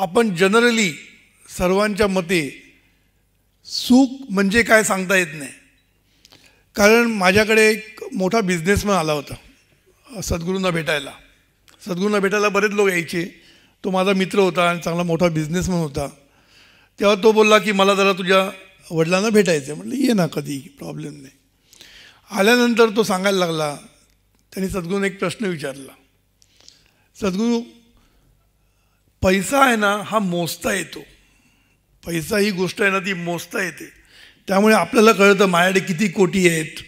आपण जनरली सर्वांच्या मते सुख म्हणजे काय सांगता येत नाही कारण माझ्याकडे एक मोठा बिझनेसमॅन आला होता सद्गुरूंना भेटायला सद्गुरूंना भेटायला बरेच लोक यायचे तो माझा मित्र होता आणि चांगला मोठा बिझनेसमॅन होता तेव्हा तो बोलला की मला जरा तुझ्या वडिलांना भेटायचं म्हटलं ये ना कधी प्रॉब्लेम नाही आल्यानंतर तो सांगायला लागला त्यांनी सद्गुरूने एक प्रश्न विचारला सद्गुरू पैसा आहे ना हा मोजता येतो पैसा ही गोष्ट आहे ना ती मोजता येते त्यामुळे आपल्याला कळतं माझ्याकडे किती कोटी आहेत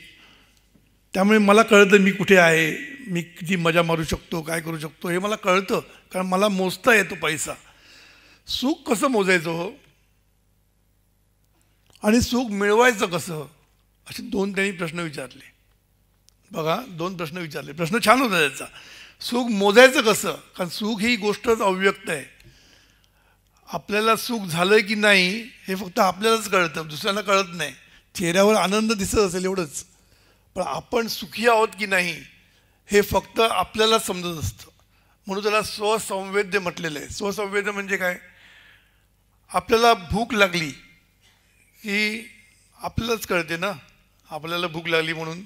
त्यामुळे मला कळतं मी कुठे आहे मी किती मजा मारू शकतो काय करू शकतो हे मला कळतं कारण मला मोजता येतो पैसा सुख कसं मोजायचं हो आणि सुख मिळवायचं कसं असे दोन त्यांनी प्रश्न विचारले बघा दोन प्रश्न विचारले प्रश्न छान होता त्याचा सुख मोजायचं कसं कारण सुख ही गोष्टच अव्यक्त आहे आपल्याला सुख झालं की नाही हे फक्त आपल्यालाच कळतं दुसऱ्यांना कळत नाही चेहऱ्यावर आनंद दिसत असेल एवढंच पण आपण सुखी आहोत की नाही हे फक्त आपल्याला समजत असतं म्हणून त्याला स्वसंवेद्य म्हटलेलं आहे स्वसंवेद्य म्हणजे काय आपल्याला भूक लागली की आपल्यालाच कळते ना आपल्याला भूक लागली म्हणून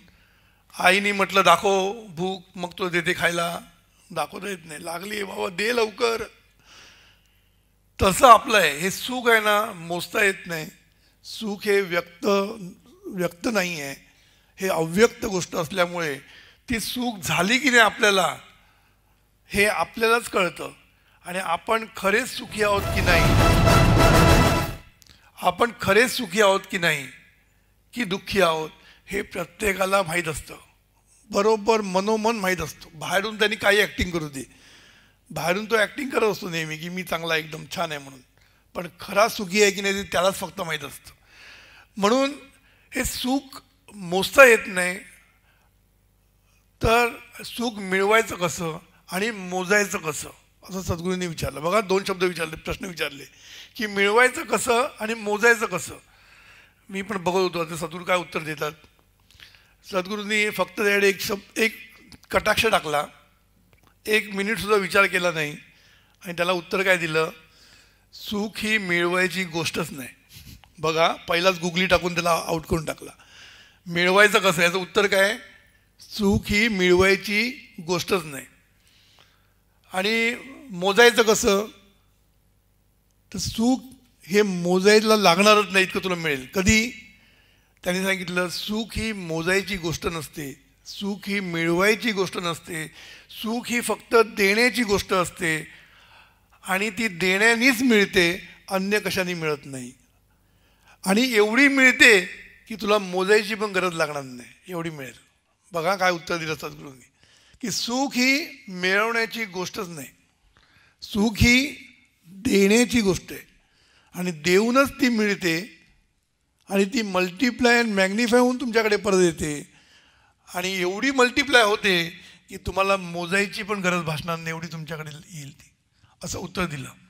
आईनी म्हटलं दाखव भूक मग तो देते खायला दाखवता येत नाही लागली बाबा दे लवकर तसं आपलं आहे हे सुख आहे ना मोजता येत नाही सुख हे व्यक्त व्यक्त नाही आहे हे अव्यक्त गोष्ट असल्यामुळे ती सुख झाली की नाही आपल्याला हे आपल्यालाच कळतं आणि आपण खरेच सुखी आहोत की नाही आपण खरेच सुखी आहोत की नाही की दुःखी आहोत हे प्रत्येकाला माहीत असतं बरोबर मनोमन माहीत असतो बाहेरून त्यांनी काही ॲक्टिंग करू दे बाहेरून तो ॲक्टिंग करत असतो नेहमी की मी चांगला एकदम छान आहे म्हणून पण खरा सुखी आहे की नाही ते त्यालाच फक्त माहीत असतं म्हणून हे सुख मोजता येत नाही तर सुख मिळवायचं कसं आणि मोजायचं कसं असं सद्गुरूंनी विचारलं बघा दोन शब्द विचारले प्रश्न विचारले की मिळवायचं कसं आणि मोजायचं कसं मी पण बघत होतो आता सद्गुरू काय उत्तर देतात सद्गुरूंनी फक्त त्याकडे एक सब एक कटाक्ष टाकला एक मिनिटसुद्धा विचार केला नाही आणि त्याला उत्तर काय दिलं सुख ही मिळवायची गोष्टच नाही बघा पहिलाच गुगली टाकून त्याला आउट करून टाकला मिळवायचं कसं याचं उत्तर काय सुख ही मिळवायची गोष्टच नाही आणि मोजायचं कसं तर सुख हे मोजायला लागणारच नाही इतकं तुला मिळेल कधी त्यांनी सांगितलं सुख ही मोजायची गोष्ट नसते सुख ही मिळवायची गोष्ट नसते सुख ही फक्त देण्याची गोष्ट असते आणि ती देण्यानेच मिळते अन्य कशाने मिळत नाही आणि एवढी मिळते की तुला मोजायची पण गरज लागणार नाही एवढी मिळेल बघा काय उत्तर दिलं सद्गुरूंनी की सुख ही मिळवण्याची गोष्टच नाही सुख ही देण्याची गोष्ट आहे आणि देऊनच ती मिळते आणि ती मल्टिप्लाय अँड मॅग्निफाय होऊन तुमच्याकडे परत येते आणि एवढी मल्टिप्लाय होते की तुम्हाला मोजायची पण गरज भासणार नाही एवढी तुमच्याकडे येईल ती असं उत्तर दिलं